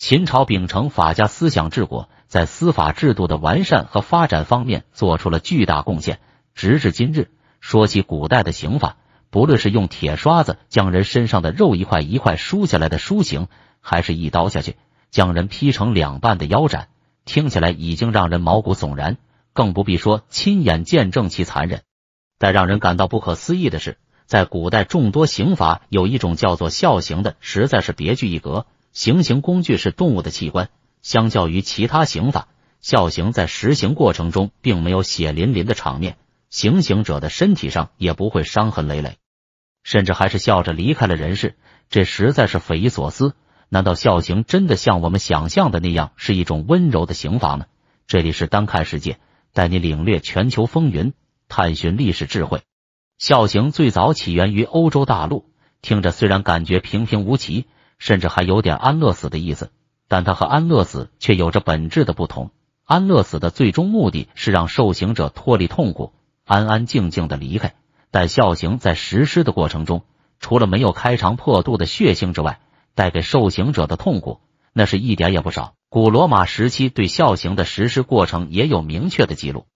秦朝秉承法家思想治国，在司法制度的完善和发展方面做出了巨大贡献。直至今日，说起古代的刑法，不论是用铁刷子将人身上的肉一块一块梳下来的梳刑，还是一刀下去将人劈成两半的腰斩，听起来已经让人毛骨悚然，更不必说亲眼见证其残忍。但让人感到不可思议的是，在古代众多刑法，有一种叫做“孝刑”的，实在是别具一格。行刑工具是动物的器官，相较于其他刑法，孝刑在实行过程中并没有血淋淋的场面，行刑者的身体上也不会伤痕累累，甚至还是笑着离开了人世，这实在是匪夷所思。难道孝刑真的像我们想象的那样是一种温柔的刑罚吗？这里是单看世界，带你领略全球风云，探寻历史智慧。孝刑最早起源于欧洲大陆，听着虽然感觉平平无奇。甚至还有点安乐死的意思，但他和安乐死却有着本质的不同。安乐死的最终目的是让受刑者脱离痛苦，安安静静的离开。但孝刑在实施的过程中，除了没有开肠破肚的血腥之外，带给受刑者的痛苦那是一点也不少。古罗马时期对孝刑的实施过程也有明确的记录。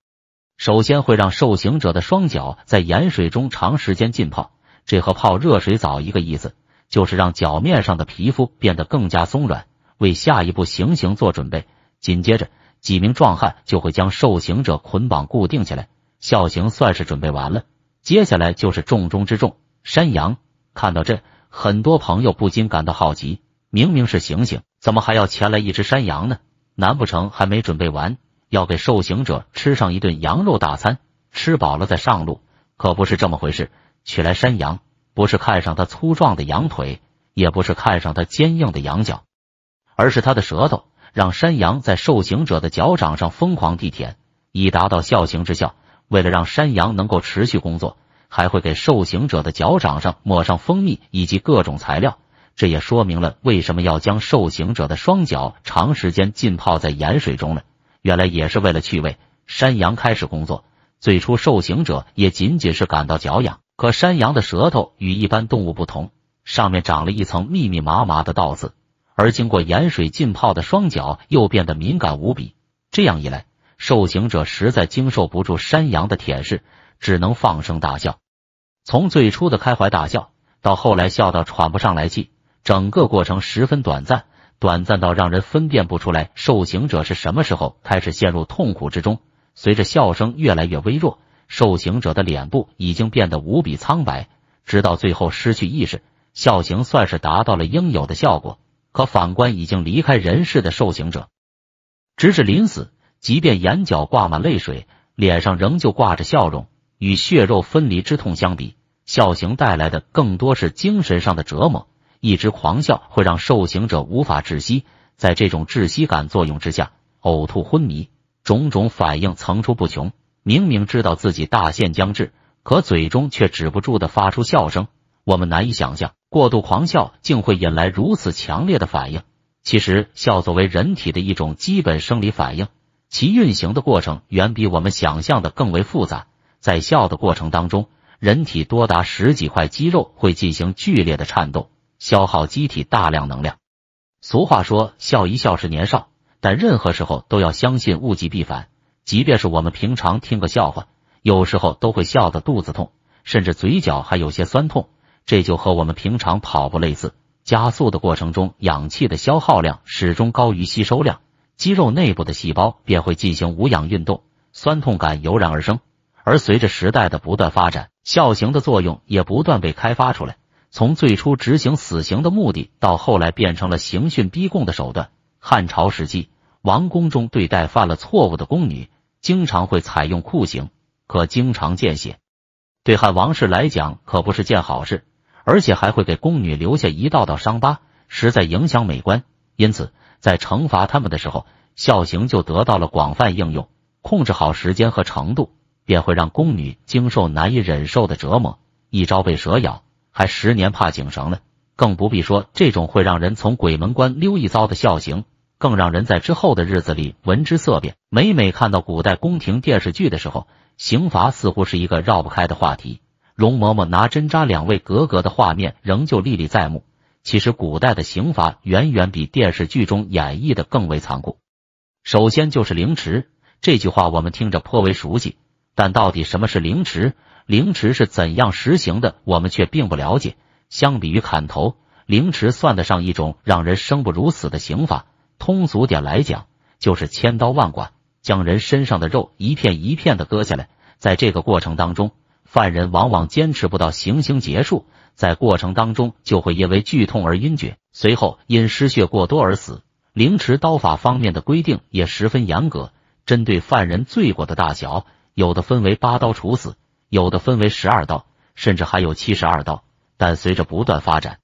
首先会让受刑者的双脚在盐水中长时间浸泡，这和泡热水澡一个意思。就是让脚面上的皮肤变得更加松软，为下一步行刑做准备。紧接着，几名壮汉就会将受刑者捆绑固定起来，孝刑算是准备完了。接下来就是重中之重——山羊。看到这，很多朋友不禁感到好奇：明明是行刑，怎么还要前来一只山羊呢？难不成还没准备完，要给受刑者吃上一顿羊肉大餐，吃饱了再上路？可不是这么回事。取来山羊。不是看上他粗壮的羊腿，也不是看上他坚硬的羊角，而是他的舌头让山羊在受刑者的脚掌上疯狂地舔，以达到效刑之效。为了让山羊能够持续工作，还会给受刑者的脚掌上抹上蜂蜜以及各种材料。这也说明了为什么要将受刑者的双脚长时间浸泡在盐水中了。原来也是为了趣味。山羊开始工作，最初受刑者也仅仅是感到脚痒。可山羊的舌头与一般动物不同，上面长了一层密密麻麻的倒刺，而经过盐水浸泡的双脚又变得敏感无比。这样一来，受刑者实在经受不住山羊的舔舐，只能放声大笑。从最初的开怀大笑，到后来笑到喘不上来气，整个过程十分短暂，短暂到让人分辨不出来受刑者是什么时候开始陷入痛苦之中。随着笑声越来越微弱。受刑者的脸部已经变得无比苍白，直到最后失去意识，笑刑算是达到了应有的效果。可反观已经离开人世的受刑者，直至临死，即便眼角挂满泪水，脸上仍旧挂着笑容。与血肉分离之痛相比，笑刑带来的更多是精神上的折磨。一直狂笑会让受刑者无法窒息，在这种窒息感作用之下，呕吐、昏迷，种种反应层出不穷。明明知道自己大限将至，可嘴中却止不住的发出笑声。我们难以想象，过度狂笑竟会引来如此强烈的反应。其实，笑作为人体的一种基本生理反应，其运行的过程远比我们想象的更为复杂。在笑的过程当中，人体多达十几块肌肉会进行剧烈的颤动，消耗机体大量能量。俗话说：“笑一笑，是年少。”但任何时候都要相信物极必反。即便是我们平常听个笑话，有时候都会笑得肚子痛，甚至嘴角还有些酸痛。这就和我们平常跑步类似，加速的过程中，氧气的消耗量始终高于吸收量，肌肉内部的细胞便会进行无氧运动，酸痛感油然而生。而随着时代的不断发展，笑刑的作用也不断被开发出来。从最初执行死刑的目的，到后来变成了刑讯逼供的手段。汉朝时期，王宫中对待犯了错误的宫女。经常会采用酷刑，可经常见血，对汉王室来讲可不是件好事，而且还会给宫女留下一道道伤疤，实在影响美观。因此，在惩罚他们的时候，孝刑就得到了广泛应用。控制好时间和程度，便会让宫女经受难以忍受的折磨。一朝被蛇咬，还十年怕井绳呢，更不必说这种会让人从鬼门关溜一遭的孝刑。更让人在之后的日子里闻之色变。每每看到古代宫廷电视剧的时候，刑罚似乎是一个绕不开的话题。容嬷嬷拿针扎两位格格的画面仍旧历历在目。其实古代的刑罚远远比电视剧中演绎的更为残酷。首先就是凌迟，这句话我们听着颇为熟悉，但到底什么是凌迟？凌迟是怎样实行的？我们却并不了解。相比于砍头，凌迟算得上一种让人生不如死的刑罚。通俗点来讲，就是千刀万剐，将人身上的肉一片一片的割下来。在这个过程当中，犯人往往坚持不到行刑结束，在过程当中就会因为剧痛而晕厥，随后因失血过多而死。凌迟刀法方面的规定也十分严格，针对犯人罪过的大小，有的分为八刀处死，有的分为十二刀，甚至还有七十二刀。但随着不断发展，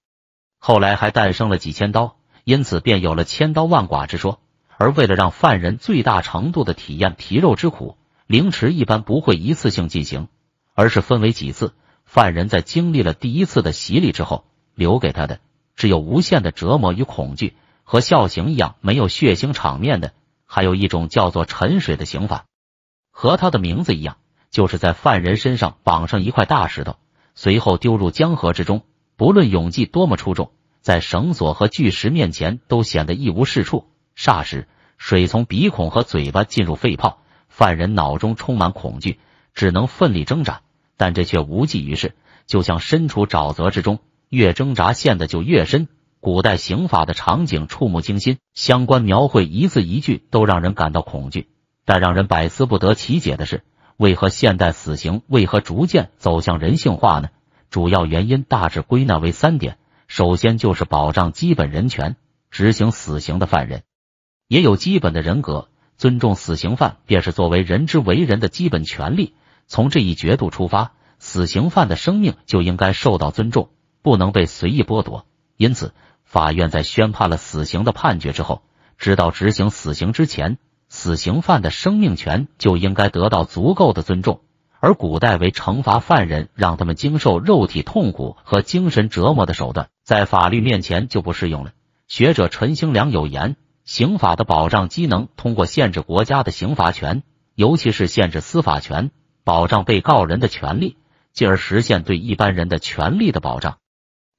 后来还诞生了几千刀。因此便有了千刀万剐之说，而为了让犯人最大程度的体验皮肉之苦，凌迟一般不会一次性进行，而是分为几次。犯人在经历了第一次的洗礼之后，留给他的只有无限的折磨与恐惧。和笑刑一样，没有血腥场面的，还有一种叫做沉水的刑罚，和他的名字一样，就是在犯人身上绑上一块大石头，随后丢入江河之中，不论勇气多么出众。在绳索和巨石面前都显得一无是处。霎时，水从鼻孔和嘴巴进入肺泡，犯人脑中充满恐惧，只能奋力挣扎，但这却无济于事，就像身处沼泽之中，越挣扎陷得就越深。古代刑法的场景触目惊心，相关描绘一字一句都让人感到恐惧。但让人百思不得其解的是，为何现代死刑为何逐渐走向人性化呢？主要原因大致归纳为三点。首先就是保障基本人权，执行死刑的犯人也有基本的人格，尊重死刑犯便是作为人之为人的基本权利。从这一角度出发，死刑犯的生命就应该受到尊重，不能被随意剥夺。因此，法院在宣判了死刑的判决之后，直到执行死刑之前，死刑犯的生命权就应该得到足够的尊重。而古代为惩罚犯人，让他们经受肉体痛苦和精神折磨的手段。在法律面前就不适用了。学者陈兴良有言：刑法的保障机能通过限制国家的刑罚权，尤其是限制司法权，保障被告人的权利，进而实现对一般人的权利的保障。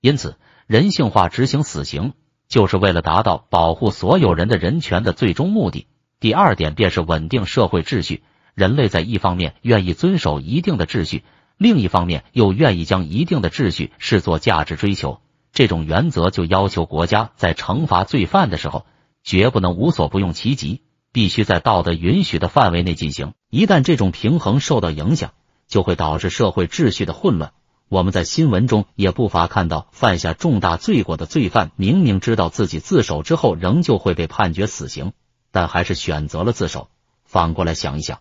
因此，人性化执行死刑，就是为了达到保护所有人的人权的最终目的。第二点便是稳定社会秩序。人类在一方面愿意遵守一定的秩序，另一方面又愿意将一定的秩序视作价值追求。这种原则就要求国家在惩罚罪犯的时候，绝不能无所不用其极，必须在道德允许的范围内进行。一旦这种平衡受到影响，就会导致社会秩序的混乱。我们在新闻中也不乏看到，犯下重大罪过的罪犯明明知道自己自首之后，仍旧会被判决死刑，但还是选择了自首。反过来想一想，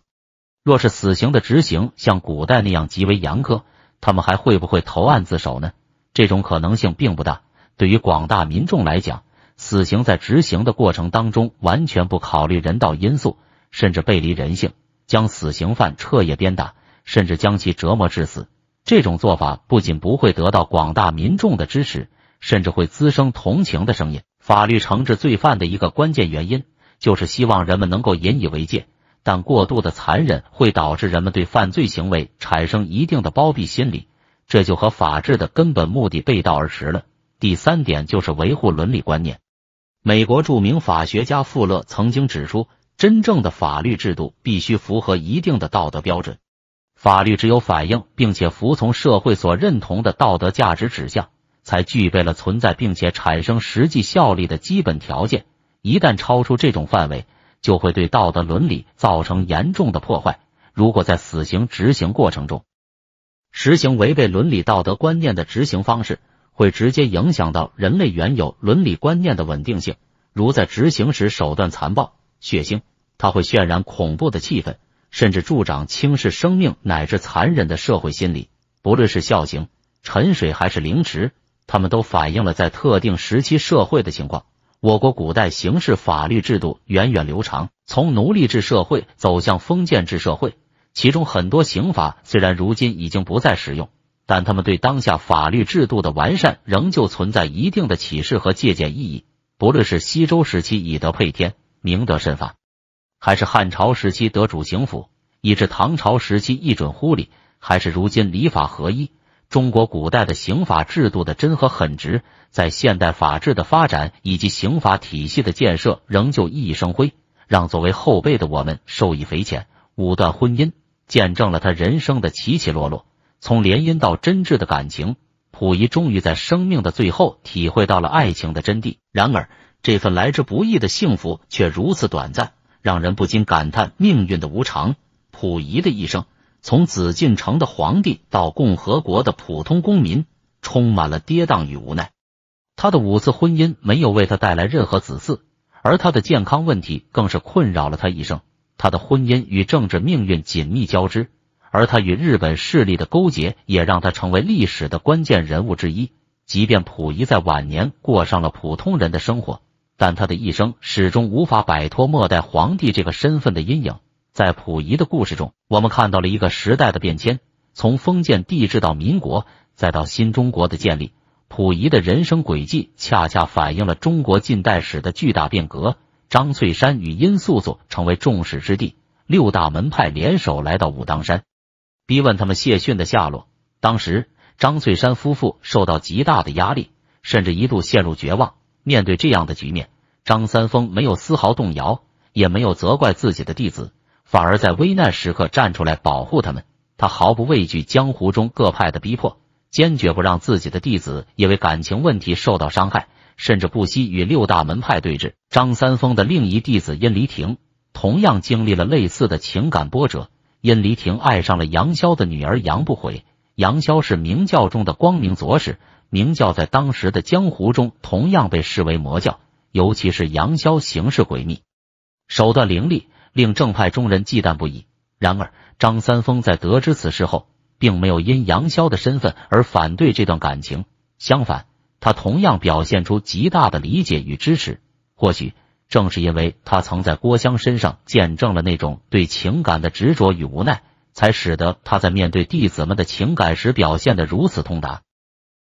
若是死刑的执行像古代那样极为严苛，他们还会不会投案自首呢？这种可能性并不大。对于广大民众来讲，死刑在执行的过程当中完全不考虑人道因素，甚至背离人性，将死刑犯彻夜鞭打，甚至将其折磨致死。这种做法不仅不会得到广大民众的支持，甚至会滋生同情的声音。法律惩治罪犯的一个关键原因，就是希望人们能够引以为戒。但过度的残忍会导致人们对犯罪行为产生一定的包庇心理。这就和法治的根本目的背道而驰了。第三点就是维护伦理观念。美国著名法学家富勒曾经指出，真正的法律制度必须符合一定的道德标准。法律只有反映并且服从社会所认同的道德价值指向，才具备了存在并且产生实际效力的基本条件。一旦超出这种范围，就会对道德伦理造成严重的破坏。如果在死刑执行过程中，实行违背伦理道德观念的执行方式，会直接影响到人类原有伦理观念的稳定性。如在执行时手段残暴、血腥，它会渲染恐怖的气氛，甚至助长轻视生命乃至残忍的社会心理。不论是孝行、沉水还是凌迟，他们都反映了在特定时期社会的情况。我国古代刑事法律制度源远流长，从奴隶制社会走向封建制社会。其中很多刑法虽然如今已经不再使用，但他们对当下法律制度的完善仍旧存在一定的启示和借鉴意义。不论是西周时期以德配天、明德慎法，还是汉朝时期德主刑辅，以致唐朝时期一准乎礼，还是如今礼法合一，中国古代的刑法制度的真和狠直，在现代法治的发展以及刑法体系的建设仍旧熠熠生辉，让作为后辈的我们受益匪浅。五段婚姻。见证了他人生的起起落落，从联姻到真挚的感情，溥仪终于在生命的最后体会到了爱情的真谛。然而，这份来之不易的幸福却如此短暂，让人不禁感叹命运的无常。溥仪的一生，从紫禁城的皇帝到共和国的普通公民，充满了跌宕与无奈。他的五次婚姻没有为他带来任何子嗣，而他的健康问题更是困扰了他一生。他的婚姻与政治命运紧密交织，而他与日本势力的勾结也让他成为历史的关键人物之一。即便溥仪在晚年过上了普通人的生活，但他的一生始终无法摆脱末代皇帝这个身份的阴影。在溥仪的故事中，我们看到了一个时代的变迁，从封建帝制到民国，再到新中国的建立。溥仪的人生轨迹恰恰反映了中国近代史的巨大变革。张翠山与殷素素成为众矢之的，六大门派联手来到武当山，逼问他们谢逊的下落。当时，张翠山夫妇受到极大的压力，甚至一度陷入绝望。面对这样的局面，张三丰没有丝毫动摇，也没有责怪自己的弟子，反而在危难时刻站出来保护他们。他毫不畏惧江湖中各派的逼迫。坚决不让自己的弟子因为感情问题受到伤害，甚至不惜与六大门派对峙。张三丰的另一弟子殷离亭同样经历了类似的情感波折。殷离亭爱上了杨潇的女儿杨不悔，杨潇是明教中的光明左使，明教在当时的江湖中同样被视为魔教，尤其是杨潇行事诡秘，手段凌厉，令正派中人忌惮不已。然而，张三丰在得知此事后。并没有因杨潇的身份而反对这段感情，相反，他同样表现出极大的理解与支持。或许正是因为他曾在郭襄身上见证了那种对情感的执着与无奈，才使得他在面对弟子们的情感时表现的如此通达。